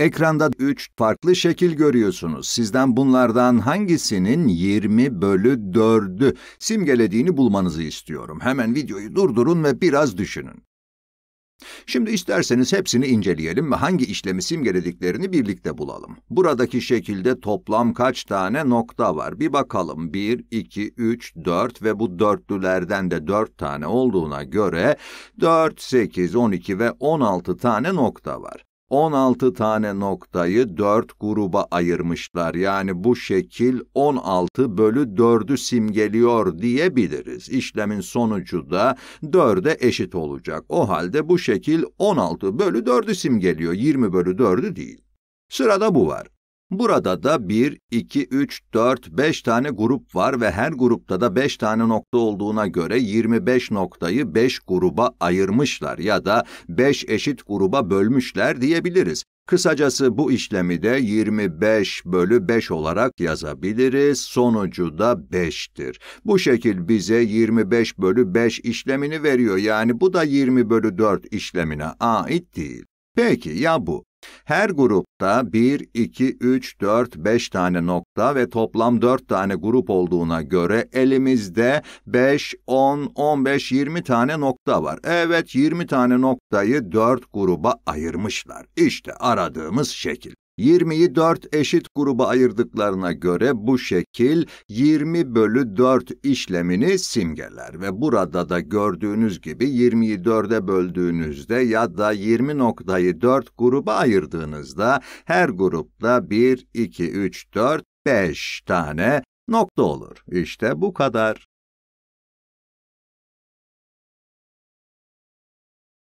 Ekranda 3 farklı şekil görüyorsunuz. Sizden bunlardan hangisinin 20 bölü 4'ü simgelediğini bulmanızı istiyorum. Hemen videoyu durdurun ve biraz düşünün. Şimdi isterseniz hepsini inceleyelim ve hangi işlemi simgelediklerini birlikte bulalım. Buradaki şekilde toplam kaç tane nokta var? Bir bakalım. 1, 2, 3, 4 ve bu dörtlülerden de 4 tane olduğuna göre 4, 8, 12 ve 16 tane nokta var. 16 tane noktayı 4 gruba ayırmışlar. Yani bu şekil 16 bölü 4'ü simgeliyor diyebiliriz. İşlemin sonucu da 4'e eşit olacak. O halde bu şekil 16 bölü 4'ü simgeliyor. 20 bölü 4'ü değil. Sırada bu var. Burada da 1, 2, 3, 4, 5 tane grup var ve her grupta da 5 tane nokta olduğuna göre 25 noktayı 5 gruba ayırmışlar ya da 5 eşit gruba bölmüşler diyebiliriz. Kısacası bu işlemi de 25 bölü 5 olarak yazabiliriz. Sonucu da 5'tir. Bu şekil bize 25 bölü 5 işlemini veriyor. Yani bu da 20 bölü 4 işlemine ait değil. Peki ya bu? Her grupta 1, 2, 3, 4, 5 tane nokta ve toplam 4 tane grup olduğuna göre elimizde 5, 10, 15, 20 tane nokta var. Evet 20 tane noktayı 4 gruba ayırmışlar. İşte aradığımız şekil. 20'yi 4 eşit gruba ayırdıklarına göre bu şekil 20 bölü 4 işlemini simgeler ve burada da gördüğünüz gibi 20'yi 4'e böldüğünüzde ya da 20 noktayı 4 gruba ayırdığınızda her grupta 1, 2, 3, 4, 5 tane nokta olur. İşte bu kadar.